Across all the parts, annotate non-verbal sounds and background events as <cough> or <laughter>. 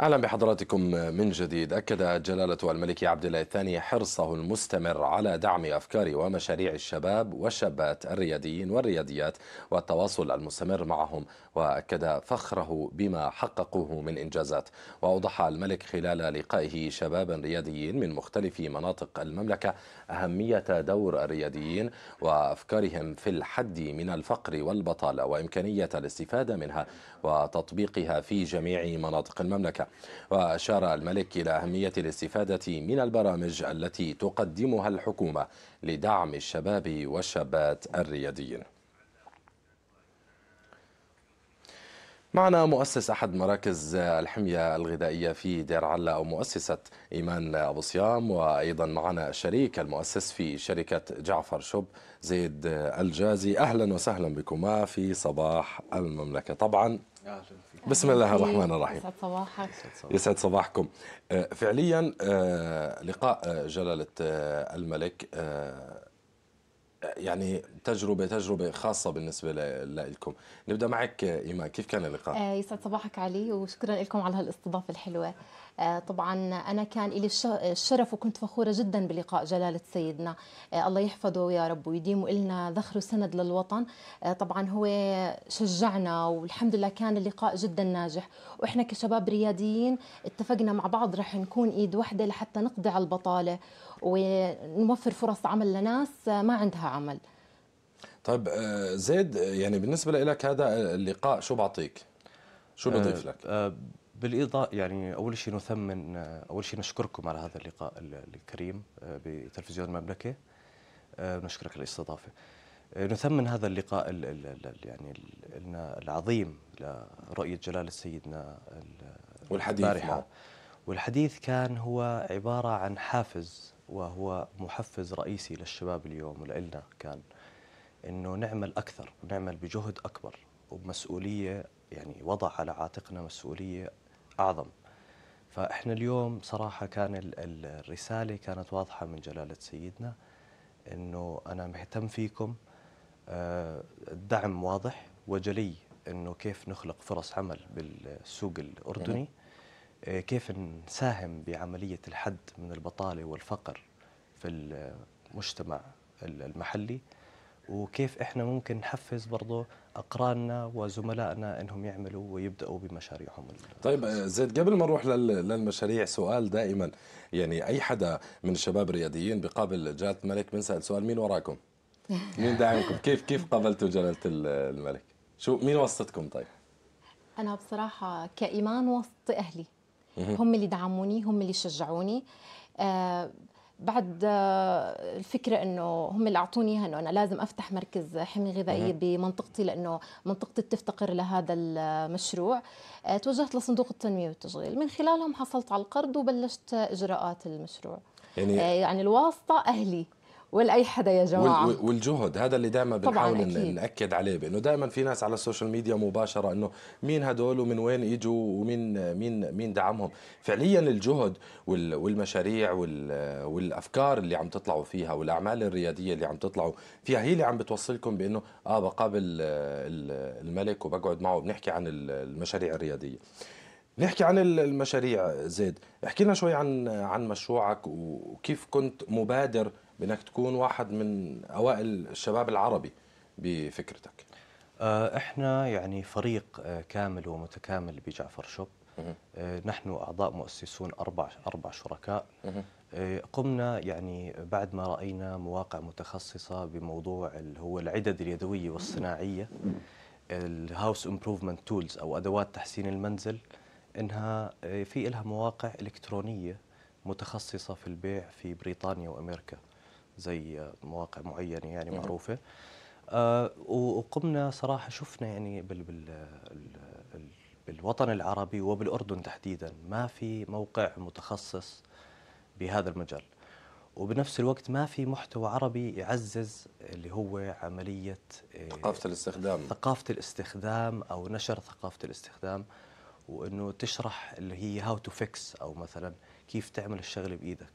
اهلا بحضراتكم من جديد اكد جلاله الملك عبد الله الثاني حرصه المستمر على دعم افكار ومشاريع الشباب والشابات الرياديين والرياديات والتواصل المستمر معهم واكد فخره بما حققوه من انجازات واوضح الملك خلال لقائه شبابا رياديين من مختلف مناطق المملكه اهميه دور الرياديين وافكارهم في الحد من الفقر والبطاله وامكانيه الاستفاده منها وتطبيقها في جميع مناطق المملكه وأشار الملك إلى أهمية الاستفادة من البرامج التي تقدمها الحكومة لدعم الشباب والشابات الرياديين معنا مؤسس أحد مراكز الحمية الغذائية في دير علا أو مؤسسة إيمان أبو صيام وأيضا معنا الشريك المؤسس في شركة جعفر شوب زيد الجازي أهلا وسهلا بكما في صباح المملكة طبعا أهلا بسم الله الرحمن الرحيم يسعد صباحك يسعد صباحكم آه، فعليا آه، لقاء آه، جلالة الملك يعني تجربة تجربة خاصة بالنسبة لكم نبدأ معك إيمان كيف كان اللقاء؟ يسعد صباحك علي وشكرا لكم على هالاستضافة الحلوة آه، طبعا أنا كان لي الشرف وكنت فخورة جدا بلقاء جلالة سيدنا آه، الله يحفظه يا رب ويديم إلنا ذخر وسند للوطن آه، طبعا هو شجعنا والحمد لله كان اللقاء جدا ناجح وإحنا كشباب رياديين اتفقنا مع بعض رح نكون إيد واحدة لحتى نقضي على البطالة ونوفر فرص عمل لناس ما عندها عمل طيب زيد يعني بالنسبه لك هذا اللقاء شو بعطيك شو بضيف لك بالاضاءه يعني اول شيء نثمن اول شيء نشكركم على هذا اللقاء الكريم آه، بتلفزيون المملكه آه، نشكرك على الاستضافه آه، نثمن هذا اللقاء الـ الـ يعني العظيم لرؤيه جلاله سيدنا والحديث البارحه نعم. والحديث كان هو عباره عن حافز وهو محفز رئيسي للشباب اليوم ولنا كان انه نعمل اكثر ونعمل بجهد اكبر وبمسؤوليه يعني وضع على عاتقنا مسؤوليه اعظم فاحنا اليوم صراحه كان الرساله كانت واضحه من جلاله سيدنا انه انا مهتم فيكم آه، الدعم واضح وجلي انه كيف نخلق فرص عمل بالسوق الاردني آه، كيف نساهم بعمليه الحد من البطاله والفقر في المجتمع المحلي وكيف احنا ممكن نحفز برضه اقراننا وزملائنا انهم يعملوا ويبداوا بمشاريعهم طيب آه، زيد قبل ما نروح للمشاريع سؤال دائما يعني اي حدا من الشباب الرياديين بقابل جلاله الملك بنسال سؤال مين وراكم؟ <laughs> مين داعمكم؟ كيف كيف قابلتوا جلاله الملك؟ شو مين وسطتكم طيب؟ انا بصراحه كايمان وسط اهلي هم اللي دعموني هم اللي شجعوني آه بعد آه، الفكره انه هم اللي اعطوني اياها انه انا لازم افتح مركز حميه غذائيه بمنطقتي لانه منطقتي بتفتقر لهذا المشروع آه، توجهت لصندوق التنميه والتشغيل من خلالهم حصلت على القرض وبلشت اجراءات المشروع يعني آه، يعني الواسطه اهلي ولاي حدا يا جماعه والجهد هذا اللي دائما بنحاول ناكد عليه بانه دائما في ناس على السوشيال ميديا مباشره انه مين هدول ومن وين اجوا ومين مين مين دعمهم فعليا الجهد والمشاريع والافكار اللي عم تطلعوا فيها والاعمال الرياديه اللي عم تطلعوا فيها هي اللي عم بتوصلكم بانه اه بقابل الملك وبقعد معه بنحكي عن المشاريع الرياديه نحكي عن المشاريع زيد احكي لنا شوي عن عن مشروعك وكيف كنت مبادر بانك تكون واحد من اوائل الشباب العربي بفكرتك آه، احنا يعني فريق آه، كامل ومتكامل بجعفر شوب آه، نحن اعضاء مؤسسون اربع اربع شركاء قمنا يعني بعد ما راينا مواقع متخصصه بموضوع اللي هو العدد اليدويه والصناعيه الهاوس امبروفمنت تولز او ادوات تحسين المنزل انها آه، في لها مواقع الكترونيه متخصصه في البيع في بريطانيا وامريكا زي آه، مواقع معينه يعني معروفه آه وقمنا صراحه شفنا يعني بال بال بالوطن العربي وبالاردن تحديدا ما في موقع متخصص بهذا المجال وبنفس الوقت ما في محتوى عربي يعزز اللي هو عملية آه، ثقافة الاستخدام ثقافة الاستخدام أو نشر ثقافة الاستخدام وانه تشرح اللي هي هاو تو فيكس او مثلا كيف تعمل الشغله بايدك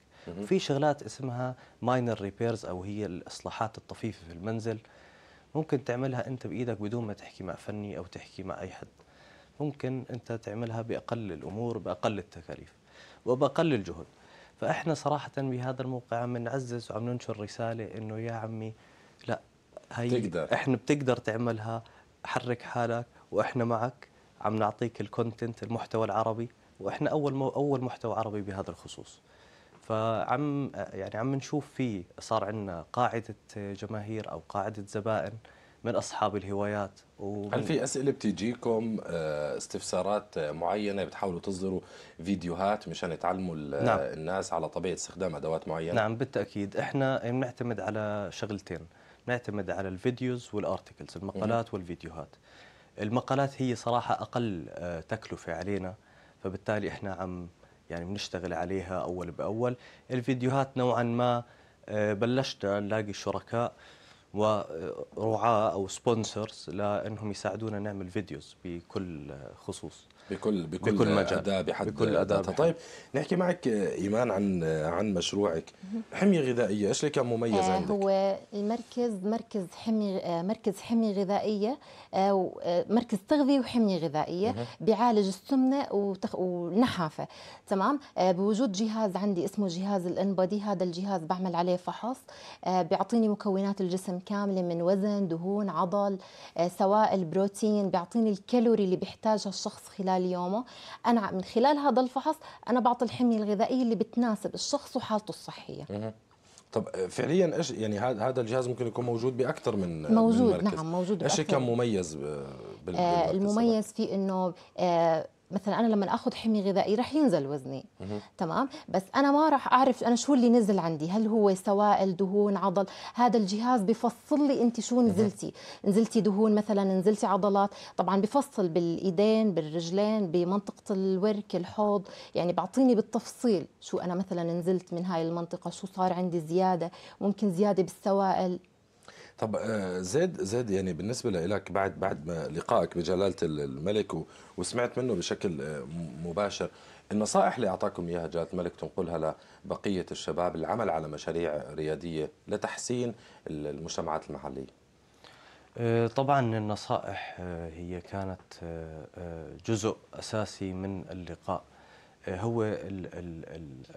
في شغلات اسمها ماينر ريبيرز او هي الاصلاحات الطفيفه في المنزل ممكن تعملها انت بايدك بدون ما تحكي مع فني او تحكي مع اي حد ممكن انت تعملها باقل الامور باقل التكاليف وباقل الجهد فاحنا صراحه بهذا الموقع عم نعزز وعم ننشر رساله انه يا عمي لا هي تقدر. احنا بتقدر تعملها حرك حالك واحنا معك عم نعطيك الكونتنت المحتوى العربي واحنا اول مو اول محتوى عربي بهذا الخصوص فعم يعني عم نشوف في صار عندنا قاعده جماهير او قاعده زبائن من اصحاب الهوايات هل في اسئله بتجيكم آه، استفسارات معينه بتحاولوا تصدروا فيديوهات مشان تعلموا نعم. الناس على طبيعه استخدام ادوات معينه نعم بالتاكيد احنا بنعتمد على شغلتين بنعتمد على الفيديوز والارتكلز المقالات والفيديوهات المقالات هي صراحة أقل آه، تكلفة علينا فبالتالي إحنا عم يعني بنشتغل عليها أول بأول الفيديوهات نوعا ما آه، بلشنا نلاقي شركاء ورعاة أو سبونسرز لأنهم يساعدونا نعمل فيديوز بكل خصوص بكل بكل, بكل مجال أداة بحد بكل أداة بحد. طيب نحكي معك إيمان عن عن مشروعك حمية غذائية إيش اللي كان مميز آه عندك؟ هو المركز مركز حمية آه، مركز حمية غذائية آه، آه، مركز تغذية وحمية غذائية بيعالج السمنة والنحافة تمام بوجود جهاز عندي اسمه جهاز الانبادي هذا الجهاز بعمل عليه فحص بيعطيني مكونات الجسم كاملة من وزن دهون عضل سوائل بروتين بيعطيني الكالوري اللي بيحتاجها الشخص خلال يومه انا من خلال هذا الفحص انا بعطي الحميه الغذائيه اللي بتناسب الشخص وحالته الصحيه طب آه، فعليا ايش يعني هذا الجهاز ممكن يكون موجود باكثر من آه، موجود من مركز. نعم موجود ايش كان مميز بالمميز آه، فيه انه آه مثلا انا لما اخذ حميه غذائيه رح ينزل وزني تمام بس انا ما رح اعرف انا شو اللي نزل عندي هل هو سوائل دهون عضل هذا الجهاز بفصل لي انت شو نزلتي نزلتي دهون مثلا نزلتي عضلات طبعا بفصل بالايدين بالرجلين بمنطقه الورك الحوض يعني بعطيني بالتفصيل شو انا مثلا نزلت من هاي المنطقه شو صار عندي زياده ممكن زياده بالسوائل طب آه، زيد زيد يعني بالنسبه لك بعد بعد ما لقائك بجلاله الملك وسمعت منه بشكل آه، مباشر النصائح اللي اعطاكم اياها جلاله الملك تنقلها لبقيه الشباب العمل على مشاريع رياديه لتحسين المجتمعات المحليه آه، طبعا النصائح هي كانت جزء اساسي من اللقاء هو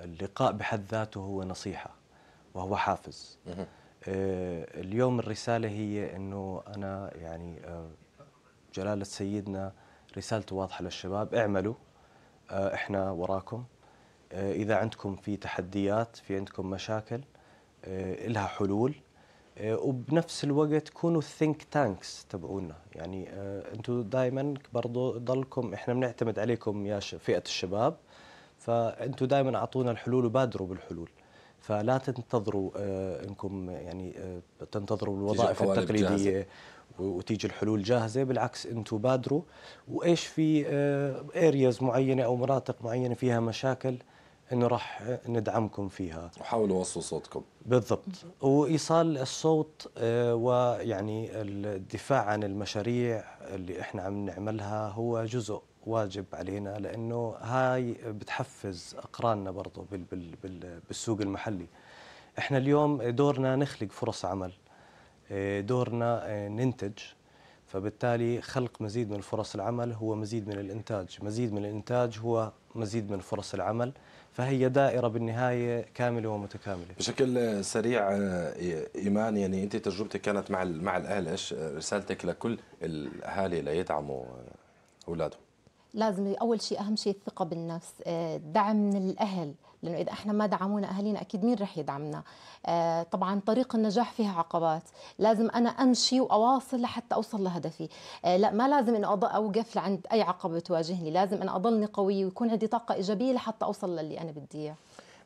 اللقاء بحد ذاته هو نصيحه وهو حافز آه، اليوم الرسالة هي أنه أنا يعني آه، جلالة سيدنا رسالته واضحة للشباب اعملوا آه، إحنا وراكم إذا عندكم في تحديات في عندكم مشاكل لها حلول وبنفس الوقت كونوا الثينك تانكس تبعونا يعني انتم دائما برضو ضلكم احنا بنعتمد عليكم يا فئه الشباب فانتم دائما اعطونا الحلول وبادروا بالحلول فلا تنتظروا آه، انكم يعني آه، تنتظروا الوظائف التقليديه وتيجي الحلول جاهزه بالعكس انتم بادروا وايش في ارياز آه، معينه او مناطق معينه فيها مشاكل انه راح ندعمكم فيها وحاولوا وصلوا صوتكم بالضبط وايصال الصوت ويعني الدفاع عن المشاريع اللي احنا عم نعملها هو جزء واجب علينا لانه هاي بتحفز اقراننا برضه بال بال بال بالسوق المحلي احنا اليوم دورنا نخلق فرص عمل آه، دورنا آه، ننتج فبالتالي خلق مزيد من فرص العمل هو مزيد من الانتاج مزيد من الانتاج هو مزيد من فرص العمل فهي دائره بالنهايه كامله ومتكامله بشكل سريع آه، ايمان يعني انت تجربتك كانت مع مع الاهل ايش رسالتك لكل الاهالي ليدعموا اولادهم لازم اول شيء اهم شيء الثقه بالنفس آه، دعم من الاهل لانه اذا احنا ما دعمونا اهالينا اكيد مين رح يدعمنا آه، طبعا طريق النجاح فيها عقبات لازم انا امشي واواصل لحتى اوصل لهدفي آه، لا ما لازم انه اوقف عند اي عقبه تواجهني لازم انا اضلني قويه ويكون عندي طاقه ايجابيه لحتى اوصل للي انا بدي اياه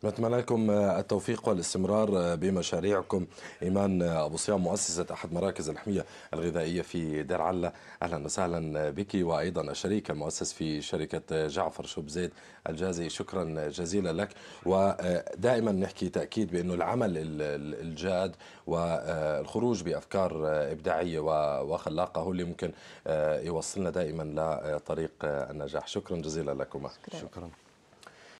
نتمنى لكم التوفيق والاستمرار بمشاريعكم إيمان أبو صيام مؤسسة أحد مراكز الحمية الغذائية في دير علة أهلا وسهلا بك وأيضا الشريك المؤسس في شركة جعفر شوب زيد الجازي شكرا جزيلا لك ودائما نحكي تأكيد بأنه العمل الجاد والخروج بأفكار إبداعية وخلاقة هو اللي ممكن آه، يوصلنا دائما لطريق النجاح شكرا جزيلا لكم شكرا, شكرا.